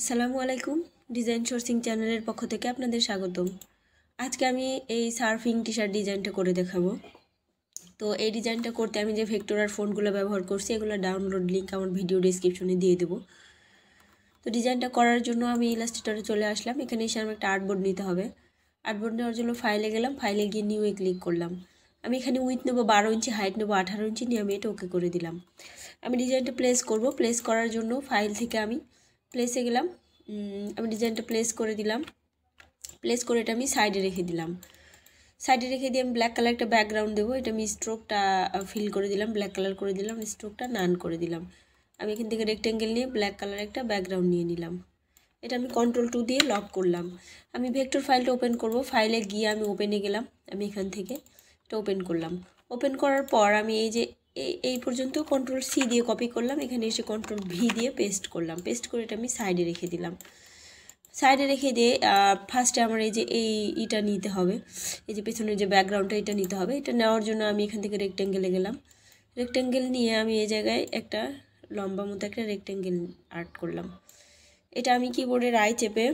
আসসালামু আলাইকুম design sourcing চ্যানেলের পক্ষ থেকে আপনাদের স্বাগতম আজকে আমি এই সার্ফিং টি শার্ট ডিজাইনটা করে দেখাবো তো এই ডিজাইনটা করতে আমি যে ভেক্টরার ফোনগুলো ব্যবহার করছি এগুলো ডাউনলোড লিঙ্ক আমার ভিডিও ডিসক্রিপশনে দিয়ে দেবো তো ডিজাইনটা করার জন্য আমি ইলাস্ট্রেটরে চলে আসলাম এখানে এসে আমার একটা আর্টবোর্ড নিতে হবে আর্টবোর্ড নেওয়ার জন্য ফাইলে গেলাম ফাইলে গিয়ে নিউয়ে ক্লিক করলাম আমি এখানে উইথ নেবো বারো ইঞ্চি হাইট নেবো আঠারো ইঞ্চি নিয়ে আমি এটা ওকে করে দিলাম আমি ডিজাইনটা প্লেস করব প্লেস করার জন্য ফাইল থেকে আমি প্লেসে গেলাম আমি ডিজাইনটা প্লেস করে দিলাম প্লেস করে এটা আমি সাইডে রেখে দিলাম সাইডে রেখে দিয়ে আমি ব্ল্যাক কালার একটা ব্যাকগ্রাউন্ড দেবো এটা আমি স্ট্রোকটা ফিল করে দিলাম ব্ল্যাক কালার করে দিলাম স্ট্রোকটা নান করে দিলাম আমি এখান থেকে রেক্টেঙ্গেল নিয়ে ব্ল্যাক কালার একটা ব্যাকগ্রাউন্ড নিয়ে নিলাম এটা আমি কন্ট্রোল টু দিয়ে লক করলাম আমি ভেক্টর ফাইলটা ওপেন করব ফাইলে গিয়ে আমি ওপেনে গেলাম আমি এখান থেকে এটা ওপেন করলাম ওপেন করার পর আমি এই যে এই পর্যন্ত কন্ট্রোল সি দিয়ে কপি করলাম এখানে এসে কন্ট্রোল ভি দিয়ে পেস্ট করলাম পেস্ট করে এটা আমি সাইডে রেখে দিলাম সাইডে রেখে দিয়ে ফার্স্টে আমার এই যে এই ইটা নিতে হবে এই যে পেছনের যে ব্যাকগ্রাউন্ডটা এটা নিতে হবে এটা নেওয়ার জন্য আমি এখান থেকে রেক্ট্যাঙ্গেলে গেলাম রেক্ট্যাঙ্গেল নিয়ে আমি এই জায়গায় একটা লম্বা মতো একটা রেক্ট্যাঙ্গেল আর্ট করলাম এটা আমি কিবোর্ডের রায় চেপে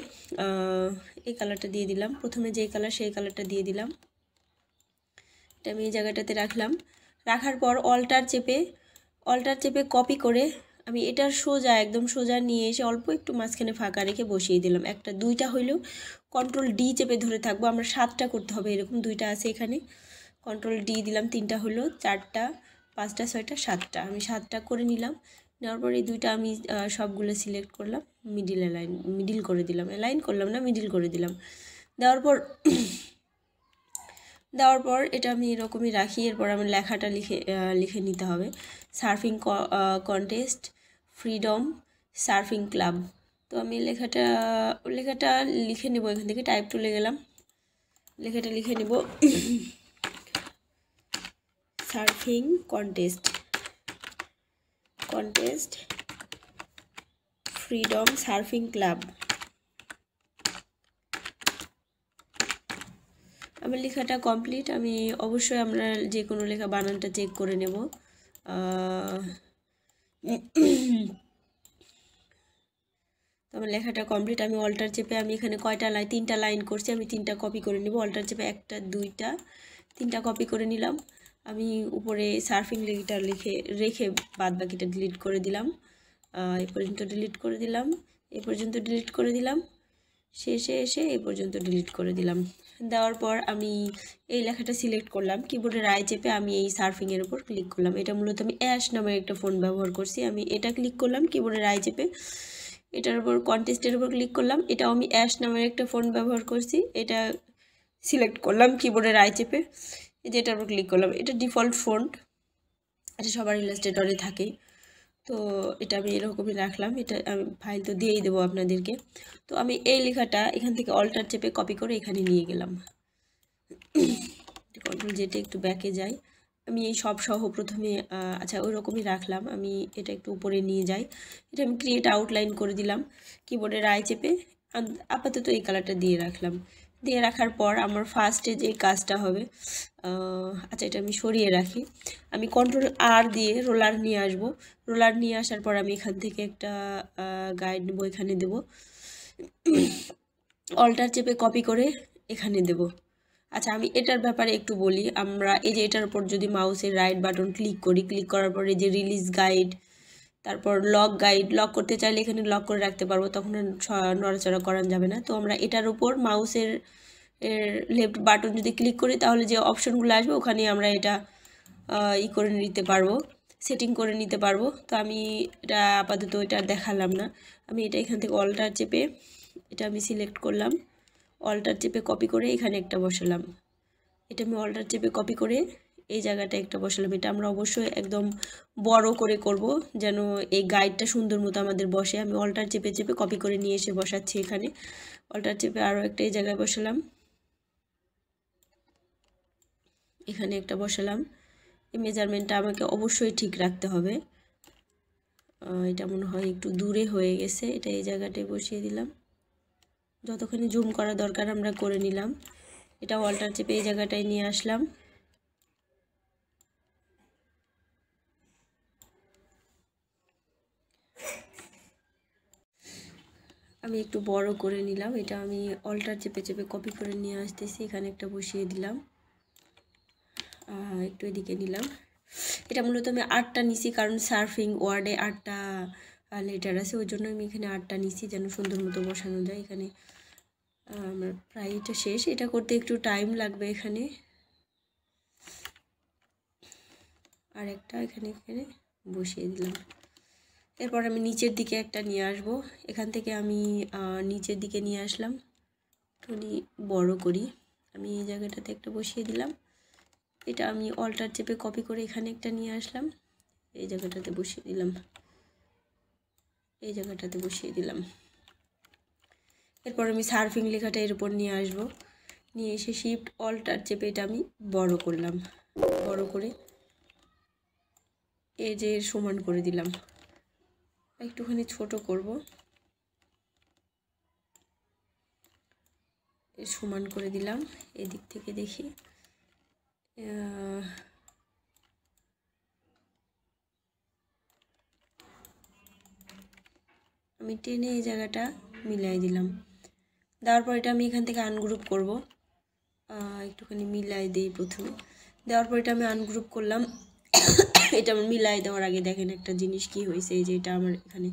এই কালারটা দিয়ে দিলাম প্রথমে যে কালার সেই কালারটা দিয়ে দিলাম এটা আমি এই জায়গাটাতে রাখলাম রাখার পর অল্টার চেপে অল্টার চেপে কপি করে আমি এটার সোজা একদম সোজা নিয়ে এসে অল্প একটু মাঝখানে ফাঁকা রেখে বসিয়ে দিলাম একটা দুইটা হইলেও কন্ট্রোল ডি চেপে ধরে থাকবো আমরা সাতটা করতে হবে এরকম দুইটা আছে এখানে কন্ট্রোল ডি দিলাম তিনটা হলো চারটা পাঁচটা ছয়টা সাতটা আমি সাতটা করে নিলাম নেওয়ার পর এই দুইটা আমি সবগুলো সিলেক্ট করলাম মিডিল অ্যালাইন মিডিল করে দিলাম অ্যালাইন করলাম না মিডিল করে দিলাম দেওয়ার পর দেওয়ার পর এটা আমি এরকমই রাখি এরপর আমার লেখাটা লিখে লিখে নিতে হবে surfing contest freedom surfing club তো আমি লেখাটা লেখাটা লিখে নেব এখান থেকে টাইপ টুলে গেলাম লেখাটা লিখে নেব surfing contest contest freedom surfing club আমার লেখাটা কমপ্লিট আমি অবশ্যই আমরা যে কোনো লেখা বানানটা চেক করে নেব আমার লেখাটা কমপ্লিট আমি অল্টার চেপে আমি এখানে কয়টা লাইন তিনটা লাইন করছি আমি তিনটা কপি করে নেব অল্টার চেপে একটা দুইটা তিনটা কপি করে নিলাম আমি উপরে সার্ফিং লেখিটা লিখে রেখে বাদ বাকিটা ডিলিট করে দিলাম এ পর্যন্ত ডিলিট করে দিলাম এ পর্যন্ত ডিলিট করে দিলাম শেষে এসে এ পর্যন্ত ডিলিট করে দিলাম দেওয়ার পর আমি এই লেখাটা সিলেক্ট করলাম কিবোর্ডে রায় চেপে আমি এই সার্ফিংয়ের উপর ক্লিক করলাম এটা মূলত আমি অ্যাশ নামের একটা ফোন ব্যবহার করছি আমি এটা ক্লিক করলাম কিবোর্ডে রায় চেপে এটার উপর কন্টেস্টের উপর ক্লিক করলাম এটাও আমি অ্যাশ নামের একটা ফোন ব্যবহার করছি এটা সিলেক্ট করলাম কিবোর্ডে রায় চেপে যেটার উপর ক্লিক করলাম এটা ডিফল্ট ফোন এটা সবার ইলাস্ট্রেটরে থাকে তো এটা আমি এরকমই রাখলাম এটা আমি ফাইল তো দিয়েই দেবো আপনাদেরকে তো আমি এই লেখাটা এখান থেকে অল্টার চেপে কপি করে এখানে নিয়ে গেলাম কন্ট্রোল জেটে একটু ব্যাকে যাই আমি এই সব সহ প্রথমে আচ্ছা ওই রকমই রাখলাম আমি এটা একটু উপরে নিয়ে যাই এটা আমি ক্রিয়েট আউটলাইন করে দিলাম কিবোর্ডে রায় চেপে আপাতত এই কালারটা দিয়ে রাখলাম দিয়ে রাখার পর আমার ফার্স্টে যে কাজটা হবে আচ্ছা এটা আমি সরিয়ে রাখি আমি কন্ট্রোল আর দিয়ে রোলার নিয়ে আসব রোলার নিয়ে আসার পর আমি এখান থেকে একটা গাইড নেবো এখানে দেব অল্টার চেপে কপি করে এখানে দেব আচ্ছা আমি এটার ব্যাপারে একটু বলি আমরা এই যে এটার উপর যদি মাউসের রাইট বাটন ক্লিক করি ক্লিক করার পরে যে রিলিজ গাইড তারপর লক গাইড লক করতে চাইলে এখানে লক করে রাখতে পারবো তখন নড়াচড়া করানো যাবে না তো আমরা এটার উপর মাউসের লেফট বাটন যদি ক্লিক করি তাহলে যে অপশনগুলো আসবে ওখানে আমরা এটা ই করে নিতে পারবো সেটিং করে নিতে পারবো তো আমি এটা আপাতত এটা দেখালাম না আমি এটা এখান থেকে অল্টার চেপে এটা আমি সিলেক্ট করলাম অল্টার চেপে কপি করে এখানে একটা বসালাম এটা আমি অল্টার চেপে কপি করে এই জায়গাটা একটা বসালাম এটা আমরা অবশ্যই একদম বড় করে করব যেন এই গাইডটা সুন্দর মতো আমাদের বসে আমি অল্টার চেপে চেপে কপি করে নিয়ে এসে বসাচ্ছি এখানে অল্টার চেপে আরও একটা এই জায়গায় বসালাম এখানে একটা বসালাম এই মেজারমেন্টটা আমাকে অবশ্যই ঠিক রাখতে হবে এটা মনে হয় একটু দূরে হয়ে গেছে এটা এই জায়গাটায় বসিয়ে দিলাম যতখানি জুম করা দরকার আমরা করে নিলাম এটা অল্টার চেপে এই জায়গাটায় নিয়ে আসলাম আমি একটু বড় করে নিলাম এটা আমি অল্টার চেপে চেপে কপি করে নিয়ে আসতেছি এখানে একটা বসিয়ে দিলাম একটু এদিকে নিলাম এটা মূলত আমি আটটা নিছি কারণ সার্ফিং ওয়ার্ডে আটটা লেটার আছে ওই জন্য আমি এখানে আটটা নিছি যেন সুন্দর মতো বসানো যায় এখানে আমার প্রায় এটা শেষ এটা করতে একটু টাইম লাগবে এখানে আর একটা এখানে এখানে বসিয়ে দিলাম এরপর আমি নিচের দিকে একটা নিয়ে আসব এখান থেকে আমি নিচের দিকে নিয়ে আসলাম একটুখানি বড় করি আমি এই জায়গাটাতে একটা বসিয়ে দিলাম এটা আমি অল্টার চেপে কপি করে এখানে একটা নিয়ে আসলাম এই জায়গাটাতে বসিয়ে দিলাম এই জায়গাটাতে বসিয়ে দিলাম এরপর আমি সার্ফিং লেখাটা এর উপর নিয়ে আসব নিয়ে এসে শিফট অল্টার চেপে এটা আমি বড় করলাম বড় করে এ যে সমান করে দিলাম একটুখানি ছোট করব সমান করে দিলাম এদিক থেকে দেখি আমি টেনে এই জায়গাটা মিলাই দিলাম দেওয়ার পর এটা আমি এখান থেকে আনগ্রুপ করব একটুখানি মিলাই দিই প্রথমে দেওয়ার পর এটা আমি আনগ্রুপ করলাম এটা আমার মিলাই দেওয়ার আগে দেখেন একটা জিনিস কি হয়েছে এই যে এটা আমার এখানে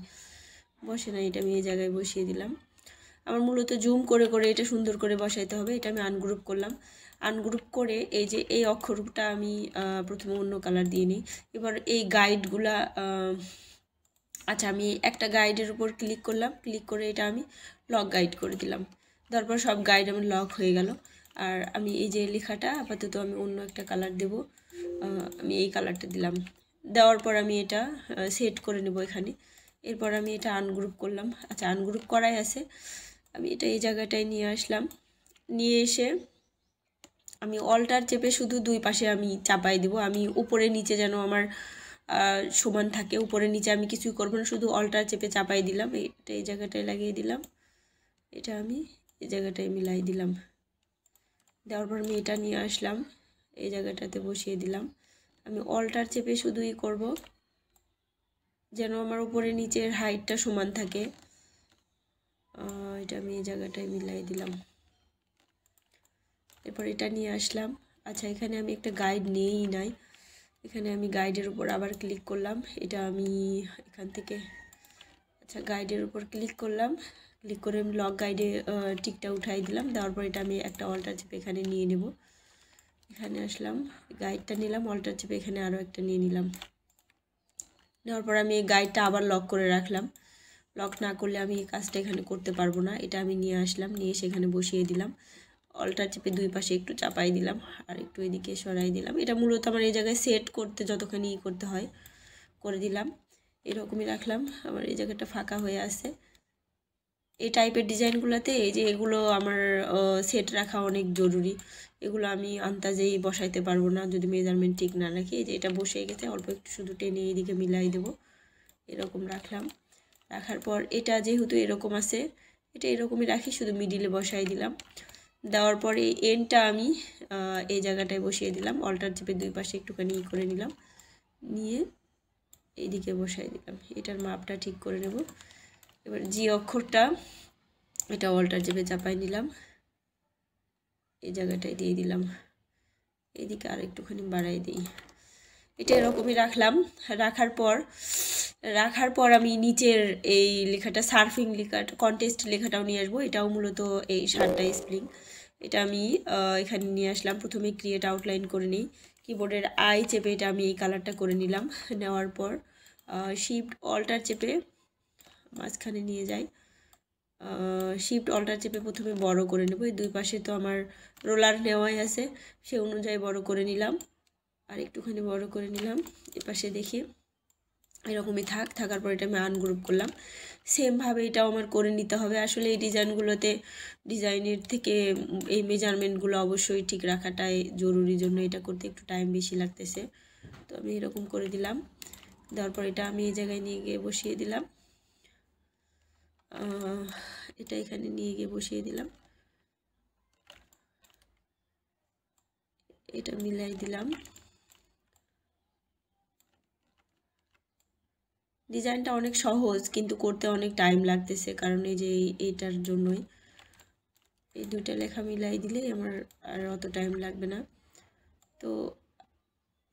বসে না এটা আমি এই জায়গায় বসিয়ে দিলাম আমার মূলত জুম করে করে এটা সুন্দর করে বসাইতে হবে এটা আমি আনগ্রুপ করলাম আনগ্রুপ করে এই যে এই অক্ষরটা আমি প্রথমে অন্য কালার দিয়ে নিই এবার এই গাইডগুলা আচ্ছা আমি একটা গাইডের উপর ক্লিক করলাম ক্লিক করে এটা আমি লক গাইড করে দিলাম তারপর সব গাইড আমার লক হয়ে গেল আর আমি এই যে লেখাটা আপাতত আমি অন্য একটা কালার দেবো আমি এই কালারটা দিলাম দেওয়ার পর আমি এটা সেট করে নেব এখানে এরপর আমি এটা আনগ্রুপ করলাম আচ্ছা আনগ্রুপ করাই আছে আমি এটা এই জায়গাটায় নিয়ে আসলাম নিয়ে এসে আমি অল্টার চেপে শুধু দুই পাশে আমি চাপাই দেব আমি উপরে নিচে যেন আমার সমান থাকে উপরে নিচে আমি কিছুই করবো না শুধু অল্টার চেপে চাপাই দিলাম এটা এই জায়গাটায় লাগিয়ে দিলাম এটা আমি এই জায়গাটায় মিলাই দিলাম দেওয়ার পর আমি এটা নিয়ে আসলাম এই জায়গাটাতে বসিয়ে দিলাম আমি অল্টার চেপে শুধুই করব যেন আমার উপরে নিচের হাইটটা সমান থাকে এটা আমি এই জায়গাটায় মিলাই দিলাম এরপর এটা নিয়ে আসলাম আচ্ছা এখানে আমি একটা গাইড নিয়েই নাই এখানে আমি গাইডের উপর আবার ক্লিক করলাম এটা আমি এখান থেকে আচ্ছা গাইডের উপর ক্লিক করলাম ক্লিক করে আমি লক গাইডে টিকটা উঠাই দিলাম তারপর এটা আমি একটা অল্টার চেপে এখানে নিয়ে নেবো এখানে আসলাম গাইডটা নিলাম অল্টার চেপে এখানে আরও একটা নিয়ে নিলাম নেওয়ার পর আমি এই গাইডটা আবার লক করে রাখলাম লক না করলে আমি এই কাজটা এখানে করতে পারবো না এটা আমি নিয়ে আসলাম নিয়ে সেখানে বসিয়ে দিলাম অল্টার চেপে দুই পাশে একটু চাপাই দিলাম আর একটু এদিকে সরাই দিলাম এটা মূলত আমার এই জায়গায় সেট করতে যতখানি করতে হয় করে দিলাম এরকমই রাখলাম আমার এই জায়গাটা ফাঁকা হয়ে আছে এই টাইপের ডিজাইনগুলোতে এই যে এগুলো আমার সেট রাখা অনেক জরুরি এগুলো আমি আন্তাজেই বসাইতে পারবো না যদি মেজারমেন্ট ঠিক না রাখি এই যে এটা বসে গেছে অল্প একটু শুধু টেনে এইদিকে মিলাই দেবো এরকম রাখলাম রাখার পর এটা যেহেতু এরকম আছে এটা এরকমই রাখি শুধু মিডিলে বসাই দিলাম দেওয়ার পরে এই এনটা আমি এই জায়গাটায় বসিয়ে দিলাম অল্টার চেপে দুই পাশে একটুখানি ই করে নিলাম নিয়ে এইদিকে বসাই দিলাম এটার মাপটা ঠিক করে নেব এবার জি অক্ষরটা এটা অল্টার জেবে চাপাই নিলাম এই জায়গাটায় দিয়ে দিলাম এদিকে আর একটুখানি বাড়াই দিই এটা এরকমই রাখলাম রাখার পর রাখার পর আমি নিচের এই লেখাটা সার্ফিং লেখাটা কন্টেস্ট লেখাটাও নিয়ে আসবো এটাও মূলত এই শার্টটা স্প্রিং এটা আমি এখানে নিয়ে আসলাম প্রথমে ক্রিয়েট আউটলাইন করে নিই কিবোর্ডের আই চেপে এটা আমি এই কালারটা করে নিলাম নেওয়ার পর শিফট অল্টার চেপে মাঝখানে নিয়ে যাই শিফট অল্টার চেপে প্রথমে বড় করে নেব এই দুই পাশে তো আমার রোলার নেওয়াই আছে সে অনুযায়ী বড় করে নিলাম আর একটুখানি বড় করে নিলাম এপাশে দেখি এরকমই থাক থাকার পর এটা আমি আনগ্রুপ করলাম সেমভাবে এটাও আমার করে নিতে হবে আসলে এই ডিজাইনগুলোতে ডিজাইনের থেকে এই মেজারমেন্টগুলো অবশ্যই ঠিক রাখাটাই জরুরি জন্য এটা করতে একটু টাইম বেশি লাগতেছে তো আমি এরকম করে দিলাম দেওয়ার পর এটা আমি এই জায়গায় নিয়ে গিয়ে বসিয়ে দিলাম এটা এখানে নিয়ে গিয়ে বসিয়ে দিলাম এটা মিলাই দিলাম ডিজাইনটা অনেক সহজ কিন্তু করতে অনেক টাইম লাগতেছে কারণ এই যে এইটার জন্যই এই দুইটা লেখা মিলাই দিলেই আমার আর অত টাইম লাগবে না তো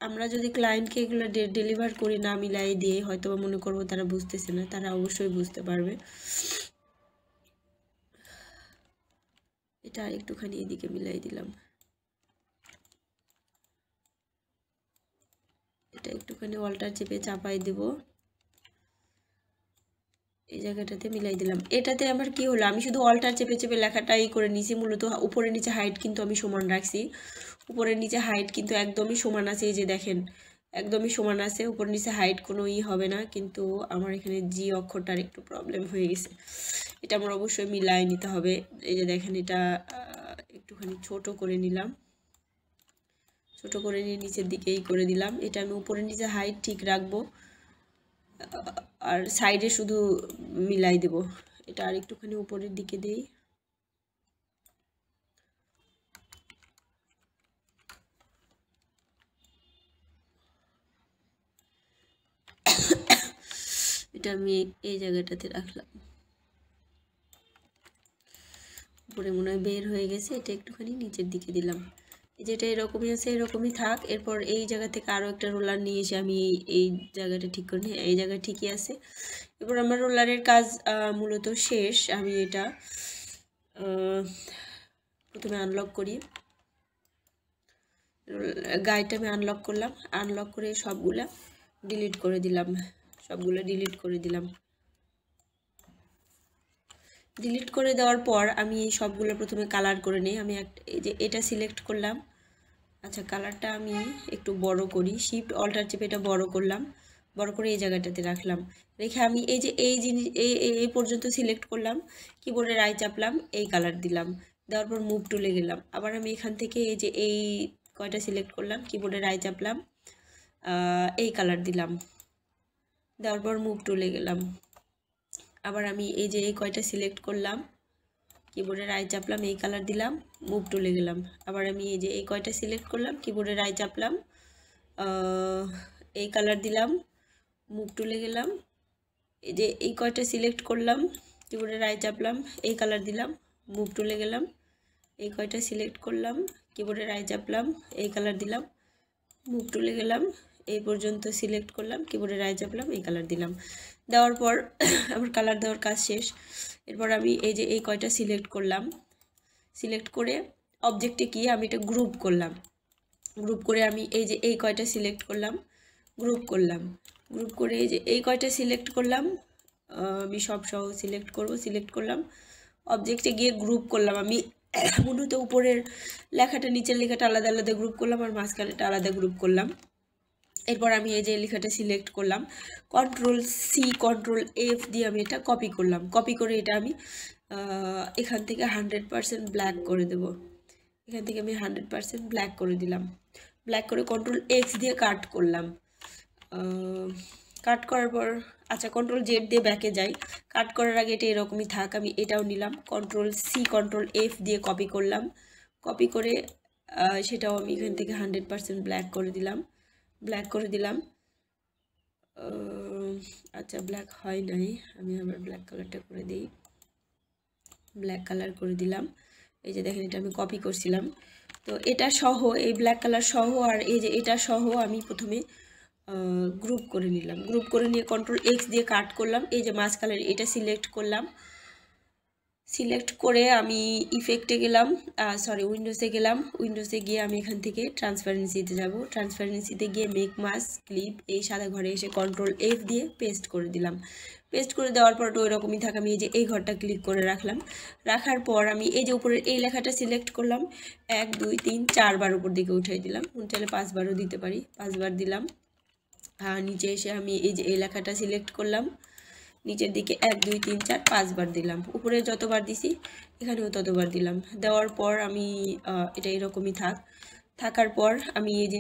আমরা যদি ক্লায়েন্টকে এগুলো ডেলিভার করি না মিলাই দিয়ে হয়তো বা মনে করবো তারা বুঝতেছে না তারা অবশ্যই বুঝতে পারবে এটা একটুখানি এদিকে মিলাই দিলাম এটা একটুখানি ওয়াল্টার চেপে চাপাই দেব এই জায়গাটাতে মিলাই দিলাম এটাতে আমার কি হলো আমি শুধু অল্টার চেপে চেপে লেখাটাই করে নিছি মূলত উপরে নিচে হাইট কিন্তু আমি সমান রাখছি উপরের নিচে হাইট কিন্তু একদমই সমান আছে এই যে দেখেন একদমই সমান আছে উপর নিচে হাইট কোনো ই হবে না কিন্তু আমার এখানে জি অক্ষরটার একটু প্রবলেম হয়ে গেছে এটা আমার অবশ্যই মিলাই নিতে হবে এই যে দেখেন এটা একটুখানি ছোট করে নিলাম ছোট করে নিয়ে নিচের দিকেই করে দিলাম এটা আমি উপরে নিচে হাইট ঠিক রাখবো আর সাইডে শুধু মিলাই দেব এটা আর একটুখানি উপরের দিকে দিই এটা আমি এই জায়গাটাতে রাখলাম উপরে মনে হয় বের হয়ে গেছে এটা একটুখানি নিচের দিকে দিলাম যেটা এরকমই আছে এরকমই থাক এরপর এই জায়গা থেকে আরও একটা রোলার নিয়ে এসে আমি এই এই জায়গাটা ঠিক করে এই জায়গা ঠিকই আছে এরপর আমার রোলারের কাজ মূলত শেষ আমি এটা প্রথমে আনলক করি গাড়িটা আমি আনলক করলাম আনলক করে সবগুলা ডিলিট করে দিলাম সবগুলো ডিলিট করে দিলাম ডিলিট করে দেওয়ার পর আমি এই সবগুলো প্রথমে কালার করে নিই আমি একটা এই যে এটা সিলেক্ট করলাম আচ্ছা কালারটা আমি একটু বড় করি শিফট অল্টার চেপে এটা বড় করলাম বড় করে এই জায়গাটাতে রাখলাম রেখে আমি এই যে এই জিনিস এই পর্যন্ত সিলেক্ট করলাম কিবোর্ডে রাই চাপলাম এই কালার দিলাম দেওয়ার পর মুভ টুলে গেলাম আবার আমি এখান থেকে এই যে এই কয়টা সিলেক্ট করলাম কিবোর্ডে রাই চাপলাম এই কালার দিলাম দেওয়ার পর মুভ টুলে গেলাম আবার আমি এই যে এই কয়টা সিলেক্ট করলাম কিবোর্ডে রায় চাপলাম এই কালার দিলাম মুভ টুলে গেলাম আবার আমি এই যে এই কয়টা সিলেক্ট করলাম কিবোর্ডে রায় চাপলাম এই কালার দিলাম মুভ টুলে গেলাম এই যে এই কয়টা সিলেক্ট করলাম কিবোর্ডে রায় চাপলাম এই কালার দিলাম মুভ টুলে গেলাম এই কয়টা সিলেক্ট করলাম কিবোর্ডে রায় চাপলাম এই কালার দিলাম মুভ টুলে গেলাম এই পর্যন্ত সিলেক্ট করলাম কিবোর্ডে রায় চাপলাম এই কালার দিলাম দেওয়ার পর আমার কালার দেওয়ার কাজ শেষ এরপর আমি এই যে এই কয়টা সিলেক্ট করলাম সিলেক্ট করে অবজেক্টে গিয়ে আমি এটা গ্রুপ করলাম গ্রুপ করে আমি এই যে এই কয়টা সিলেক্ট করলাম গ্রুপ করলাম গ্রুপ করে এই যে এই কয়টা সিলেক্ট করলাম আমি সব সহ সিলেক্ট করব সিলেক্ট করলাম অবজেক্টে গিয়ে গ্রুপ করলাম আমি মূলত উপরের লেখাটা নিচের লেখাটা আলাদা আলাদা গ্রুপ করলাম আর মাঝখানেটা আলাদা গ্রুপ করলাম এরপর আমি এই যে লেখাটা সিলেক্ট করলাম কন্ট্রোল সি কন্ট্রোল এফ দিয়ে আমি এটা কপি করলাম কপি করে এটা আমি এখান থেকে হান্ড্রেড পারসেন্ট ব্ল্যাক করে দেব এখান থেকে আমি হান্ড্রেড পারসেন্ট ব্ল্যাক করে দিলাম ব্ল্যাক করে কন্ট্রোল এক্স দিয়ে কাট করলাম কাট করার পর আচ্ছা কন্ট্রোল জেড দিয়ে ব্যাকে যাই কাট করার আগে এটা এরকমই থাক আমি এটাও নিলাম কন্ট্রোল সি কন্ট্রোল এফ দিয়ে কপি করলাম কপি করে সেটাও আমি এখান থেকে হান্ড্রেড পারসেন্ট ব্ল্যাক করে দিলাম ব্ল্যাক করে দিলাম আচ্ছা ব্ল্যাক হয় নাই আমি আবার ব্ল্যাক কালারটা করে দিই ব্ল্যাক কালার করে দিলাম এই যে দেখেন এটা আমি কপি করছিলাম তো এটা সহ এই ব্ল্যাক কালার সহ আর এই যে এটা সহ আমি প্রথমে গ্রুপ করে নিলাম গ্রুপ করে নিয়ে কন্ট্রোল এক্স দিয়ে কাট করলাম এই যে মাঝ কালার এটা সিলেক্ট করলাম সিলেক্ট করে আমি ইফেক্টে গেলাম সরি উইন্ডোসে গেলাম উইন্ডোসে গিয়ে আমি এখান থেকে ট্রান্সপারেন্সিতে যাব ট্রান্সপারেন্সিতে গিয়ে মেক মাস ক্লিপ এই সাদা ঘরে এসে কন্ট্রোল এফ দিয়ে পেস্ট করে দিলাম পেস্ট করে দেওয়ার পর ওই রকমই থাকে আমি এই যে এই ঘরটা ক্লিক করে রাখলাম রাখার পর আমি এই যে উপরের এই লেখাটা সিলেক্ট করলাম এক দুই তিন চারবার উপর দিকে উঠিয়ে দিলাম চাইলে পাঁচবারও দিতে পারি পাঁচবার দিলাম নিচে এসে আমি এই যে এই লেখাটা সিলেক্ট করলাম নিচের দিকে এক দুই তিন চার পাঁচবার দিলাম উপরে যতবার দিছি এখানেও ততবার দিলাম দেওয়ার পর আমি এটা এরকমই থাক থাকার পর আমি এই যে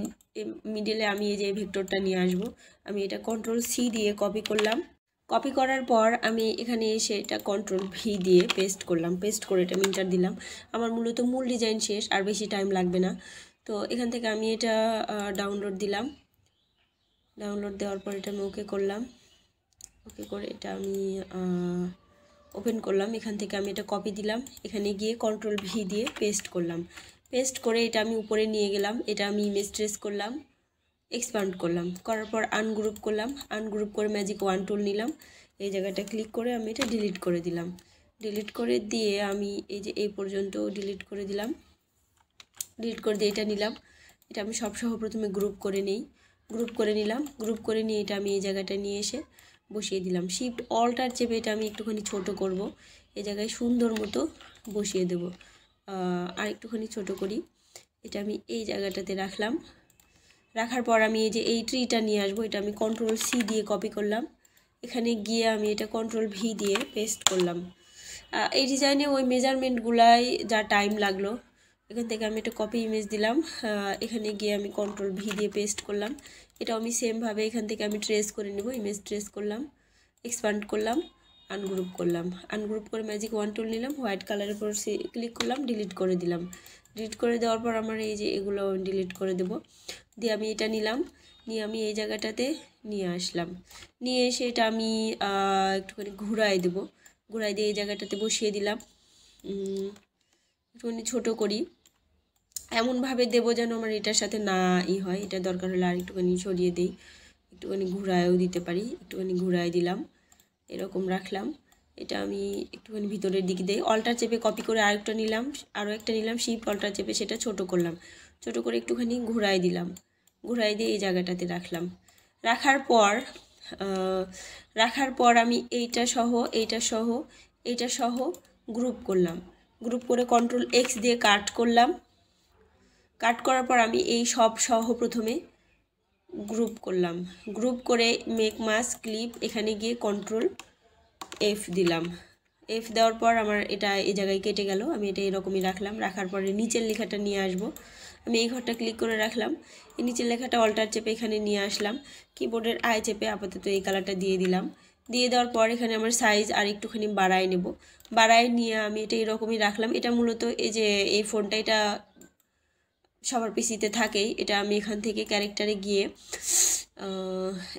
মিডিলে আমি এই যে ভেক্টরটা নিয়ে আসব আমি এটা কন্ট্রোল সি দিয়ে কপি করলাম কপি করার পর আমি এখানে এসে এটা কন্ট্রোল ভি দিয়ে পেস্ট করলাম পেস্ট করে এটা মিন্টার দিলাম আমার মূলত মূল ডিজাইন শেষ আর বেশি টাইম লাগবে না তো এখান থেকে আমি এটা ডাউনলোড দিলাম ডাউনলোড দেওয়ার পর এটা আমি ওকে করলাম ওকে করে এটা আমি ওপেন করলাম এখান থেকে আমি এটা কপি দিলাম এখানে গিয়ে কন্ট্রোল ভি দিয়ে পেস্ট করলাম পেস্ট করে এটা আমি উপরে নিয়ে গেলাম এটা আমি ইমেজ ট্রেস করলাম এক্সপান্ড করলাম করার পর আনগ্রুপ করলাম আনগ্রুপ করে ম্যাজিক ওয়ান টুল নিলাম এই জায়গাটা ক্লিক করে আমি এটা ডিলিট করে দিলাম ডিলিট করে দিয়ে আমি এই যে এই পর্যন্ত ডিলিট করে দিলাম ডিলিট করে দিয়ে এটা নিলাম এটা আমি সবসহ প্রথমে গ্রুপ করে নিই গ্রুপ করে নিলাম গ্রুপ করে নিয়ে এটা আমি এই জায়গাটা নিয়ে এসে বসিয়ে দিলাম শিফট অল্টার চেপে এটা আমি একটুখানি ছোট করব। এ জায়গায় সুন্দর মতো বসিয়ে দেব আর একটুখানি ছোট করি এটা আমি এই জায়গাটাতে রাখলাম রাখার পর আমি এই যে এই ট্রিটা নিয়ে আসবো এটা আমি কন্ট্রোল সি দিয়ে কপি করলাম এখানে গিয়ে আমি এটা কন্ট্রোল ভি দিয়ে পেস্ট করলাম এই ডিজাইনে ওই মেজারমেন্টগুলাই যা টাইম লাগলো এখান থেকে আমি একটা কপি ইমেজ দিলাম এখানে গিয়ে আমি কন্ট্রোল ভি দিয়ে পেস্ট করলাম এটা আমি সেমভাবে এখান থেকে আমি ট্রেস করে নেব ইমেজ ট্রেস করলাম এক্সপান্ড করলাম আনগ্রুপ করলাম আনগ্রুপ করে ম্যাজিক ওয়ান টুল নিলাম হোয়াইট কালারের উপর ক্লিক করলাম ডিলিট করে দিলাম ডিলিট করে দেওয়ার পর আমার এই যে এগুলো ডিলিট করে দেব দিয়ে আমি এটা নিলাম নিয়ে আমি এই জায়গাটাতে নিয়ে আসলাম নিয়ে এসে এটা আমি একটুখানি ঘুরাই দেব ঘুরাই দিয়ে এই জায়গাটাতে বসিয়ে দিলাম একটুখানি ছোটো করি এমনভাবে দেবো যেন আমার এটার সাথে না ই হয় এটা দরকার হলে আর একটুখানি সরিয়ে দিই একটুখানি ঘুরায়ও দিতে পারি একটুখানি ঘুরায় দিলাম এরকম রাখলাম এটা আমি একটুখানি ভিতরের দিকে দিই অল্টার চেপে কপি করে আরেকটা নিলাম আরও একটা নিলাম শিপ অল্টার চেপে সেটা ছোট করলাম ছোট করে একটুখানি ঘুরায় দিলাম ঘুরাই দিয়ে এই জায়গাটাতে রাখলাম রাখার পর রাখার পর আমি এইটা সহ এইটা সহ এইটা সহ গ্রুপ করলাম গ্রুপ করে কন্ট্রোল এক্স দিয়ে কাট করলাম কাট করার পর আমি এই সব সহ প্রথমে গ্রুপ করলাম গ্রুপ করে মেক মাস ক্লিপ এখানে গিয়ে কন্ট্রোল এফ দিলাম এফ দেওয়ার পর আমার এটা এই জায়গায় কেটে গেল আমি এটা এরকমই রাখলাম রাখার পরে নিচের লেখাটা নিয়ে আসব আমি এই ঘরটা ক্লিক করে রাখলাম এই নিচের লেখাটা অল্টার চেপে এখানে নিয়ে আসলাম কিবোর্ডের আয় চেপে আপাতত এই কালারটা দিয়ে দিলাম দিয়ে দেওয়ার পর এখানে আমার সাইজ আর একটুখানি বাড়ায় নেব বাড়ায় নিয়ে আমি এটা এরকমই রাখলাম এটা মূলত এই যে এই ফোনটা এটা সবার পিসিতে থাকেই এটা আমি এখান থেকে ক্যারেক্টারে গিয়ে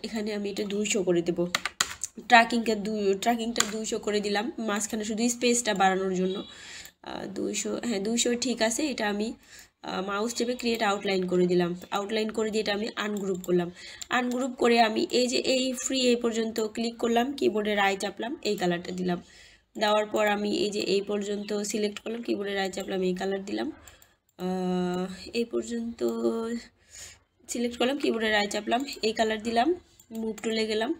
এখানে আমি এটা দুইশো করে দেব ট্র্যাকিংটা দুই ট্র্যাকিংটা দুইশো করে দিলাম মাঝখানে শুধু স্পেসটা বাড়ানোর জন্য দুইশো হ্যাঁ দুইশো ঠিক আছে এটা আমি মাউস চেপে ক্রিয়েট আউটলাইন করে দিলাম আউটলাইন করে দিয়ে এটা আমি আনগ্রুপ করলাম আনগ্রুপ করে আমি এই যে এই ফ্রি এই পর্যন্ত ক্লিক করলাম কিবোর্ডে রায় চাপলাম এই কালারটা দিলাম দেওয়ার পর আমি এই যে এই পর্যন্ত সিলেক্ট করলাম কিবোর্ডে রায় চাপলাম এই কালার দিলাম এই পর্যন্ত সিলেক্ট করলাম কিবোর্ডে রায় চাপলাম এই কালার দিলাম মুভ টুলে গেলাম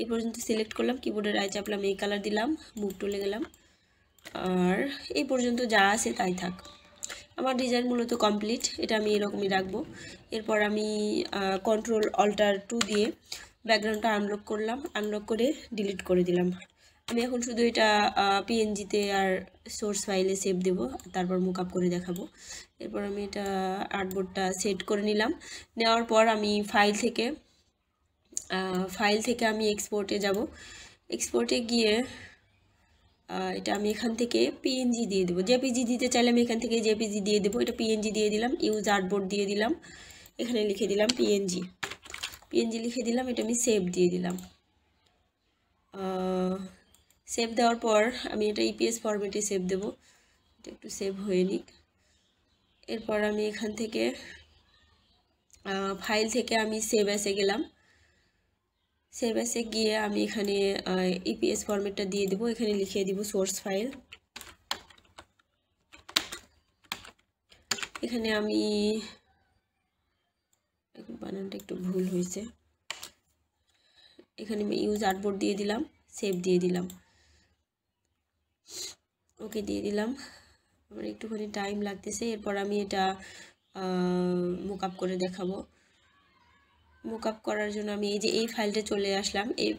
এই পর্যন্ত সিলেক্ট করলাম কিবোর্ডে রায় চাপলাম এই কালার দিলাম মুভ টুলে গেলাম আর এই পর্যন্ত যা আছে তাই থাক আমার ডিজাইন মূলত কমপ্লিট এটা আমি এরকমই রাখবো এরপর আমি কন্ট্রোল অল্টার টু দিয়ে ব্যাকগ্রাউন্ডটা আনলক করলাম আনলক করে ডিলিট করে দিলাম আমি এখন শুধু এটা পিএনজিতে আর সোর্স ফাইলে সেভ দেব তারপর মুক আপ করে দেখাবো এরপর আমি এটা আর্টবোর্ডটা সেট করে নিলাম নেওয়ার পর আমি ফাইল থেকে ফাইল থেকে আমি এক্সপোর্টে যাব এক্সপোর্টে গিয়ে এটা আমি এখান থেকে পিএনজি দিয়ে দেবো জেপিজি দিতে চাইলে আমি এখান থেকে জেপিজি দিয়ে দেবো এটা পিএনজি দিয়ে দিলাম ইউজ আর্টবোর্ড দিয়ে দিলাম এখানে লিখে দিলাম পিএনজি পিএনজি লিখে দিলাম এটা আমি সেভ দিয়ে দিলাম সেভ দেওয়ার পর আমি এটা ইপিএস ফরম্যাটে সেভ দেবো এটা একটু সেভ হয়ে নিক এরপর আমি এখান থেকে ফাইল থেকে আমি সেভ এসে গেলাম সেভ এসে গিয়ে আমি এখানে ইপিএস ফর্মেটটা e দিয়ে দেবো এখানে লিখে দিব সোর্স ফাইল এখানে আমি বানানটা একটু ভুল হয়েছে এখানে আমি ইউজ আর্টবোর্ড দিয়ে দিলাম সেভ দিয়ে দিলাম ওকে দিয়ে দিলাম আমার একটুখানি টাইম লাগতেছে এরপর আমি এটা মুকআপ করে দেখাবো বুক আপ করার জন্য আমি এই যে এই ফাইলটা চলে আসলাম এই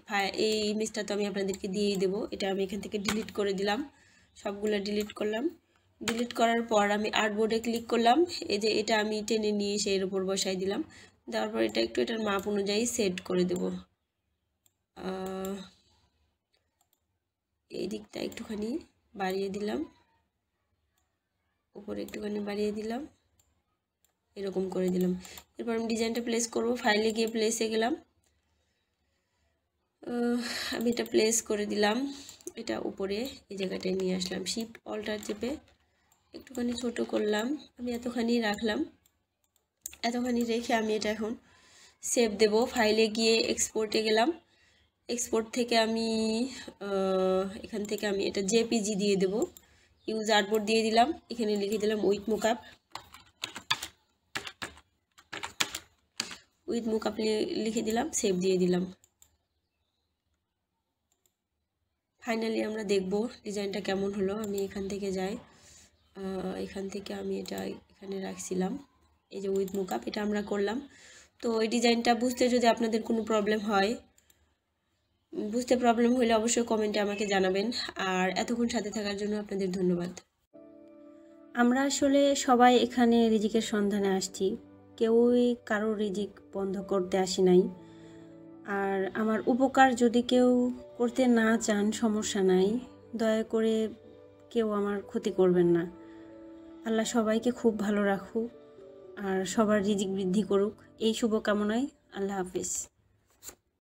এই ইমেজটা তো আমি আপনাদেরকে দিয়েই দেবো এটা আমি এখান থেকে ডিলিট করে দিলাম সবগুলো ডিলিট করলাম ডিলিট করার পর আমি আর্টবোর্ডে ক্লিক করলাম এই যে এটা আমি টেনে নিয়ে এসে এর উপর বসাই দিলাম দেওয়ার পর এটা একটু এটার মাপ অনুযায়ী সেট করে দেব এই দিকটা একটুখানি বাড়িয়ে দিলাম উপরে একটুখানি বাড়িয়ে দিলাম এরকম করে দিলাম এরপর আমি ডিজাইনটা প্লেস করব ফাইলে গিয়ে প্লেসে গেলাম আমি এটা প্লেস করে দিলাম এটা উপরে এই জায়গাটায় নিয়ে আসলাম শিপ অল্টার চেপে একটুখানি ছোট করলাম আমি এতখানি রাখলাম এতখানি রেখে আমি এটা এখন সেভ দেব ফাইলে গিয়ে এক্সপোর্টে গেলাম এক্সপোর্ট থেকে আমি এখান থেকে আমি এটা জেপিজি দিয়ে দেব ইউজ আর্টবোর্ড দিয়ে দিলাম এখানে লিখে দিলাম উইক মোকআপ উইথ মুখ আপনি লিখে দিলাম সেভ দিয়ে দিলাম ফাইনালি আমরা দেখব ডিজাইনটা কেমন হলো আমি এখান থেকে যাই এখান থেকে আমি এটা এখানে রাখছিলাম এই যে উইথ মুখ এটা আমরা করলাম তো এই ডিজাইনটা বুঝতে যদি আপনাদের কোনো প্রবলেম হয় বুঝতে প্রবলেম হলে অবশ্যই কমেন্টে আমাকে জানাবেন আর এতক্ষণ সাথে থাকার জন্য আপনাদের ধন্যবাদ আমরা আসলে সবাই এখানে রিজিকের সন্ধানে আসছি কেউই কারো রিজিক বন্ধ করতে আসি নাই আর আমার উপকার যদি কেউ করতে না চান সমস্যা নাই দয়া করে কেউ আমার ক্ষতি করবেন না আল্লাহ সবাইকে খুব ভালো রাখুক আর সবার রিজিক বৃদ্ধি করুক এই শুভকামনায় আল্লাহ হাফিজ